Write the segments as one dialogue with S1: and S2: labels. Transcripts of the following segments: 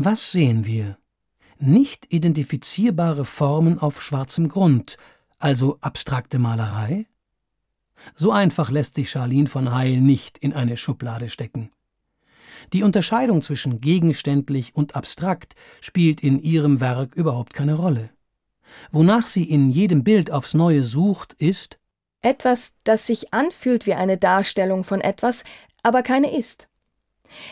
S1: Was sehen wir? Nicht identifizierbare Formen auf schwarzem Grund, also abstrakte Malerei? So einfach lässt sich Charlene von Heil nicht in eine Schublade stecken. Die Unterscheidung zwischen gegenständlich und abstrakt spielt in ihrem Werk überhaupt keine Rolle. Wonach sie in jedem Bild aufs Neue sucht, ist
S2: etwas, das sich anfühlt wie eine Darstellung von etwas, aber keine ist.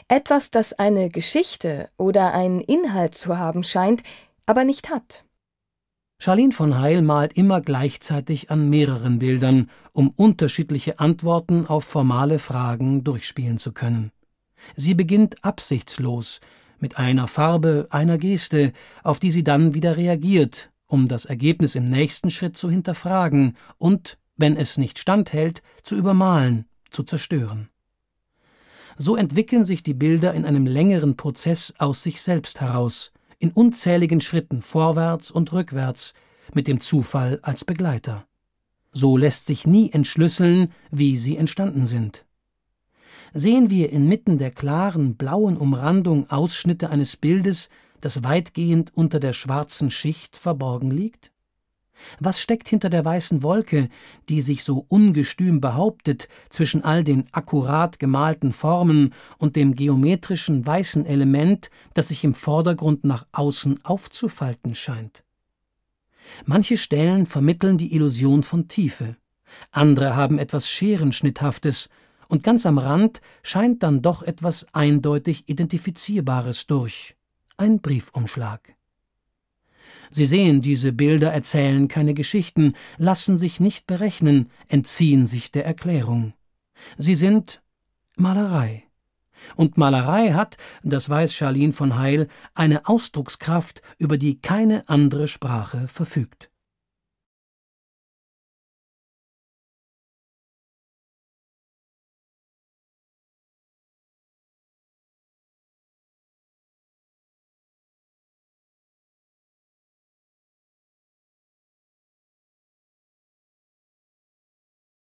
S2: Etwas, das eine Geschichte oder einen Inhalt zu haben scheint, aber nicht hat.
S1: Charlene von Heil malt immer gleichzeitig an mehreren Bildern, um unterschiedliche Antworten auf formale Fragen durchspielen zu können. Sie beginnt absichtslos, mit einer Farbe, einer Geste, auf die sie dann wieder reagiert, um das Ergebnis im nächsten Schritt zu hinterfragen und, wenn es nicht standhält, zu übermalen, zu zerstören. So entwickeln sich die Bilder in einem längeren Prozess aus sich selbst heraus, in unzähligen Schritten vorwärts und rückwärts, mit dem Zufall als Begleiter. So lässt sich nie entschlüsseln, wie sie entstanden sind. Sehen wir inmitten der klaren blauen Umrandung Ausschnitte eines Bildes, das weitgehend unter der schwarzen Schicht verborgen liegt? Was steckt hinter der weißen Wolke, die sich so ungestüm behauptet zwischen all den akkurat gemalten Formen und dem geometrischen weißen Element, das sich im Vordergrund nach außen aufzufalten scheint? Manche Stellen vermitteln die Illusion von Tiefe, andere haben etwas Scherenschnitthaftes, und ganz am Rand scheint dann doch etwas eindeutig Identifizierbares durch ein Briefumschlag. Sie sehen, diese Bilder erzählen keine Geschichten, lassen sich nicht berechnen, entziehen sich der Erklärung. Sie sind Malerei. Und Malerei hat, das weiß Charlene von Heil, eine Ausdruckskraft,
S2: über die keine andere Sprache verfügt.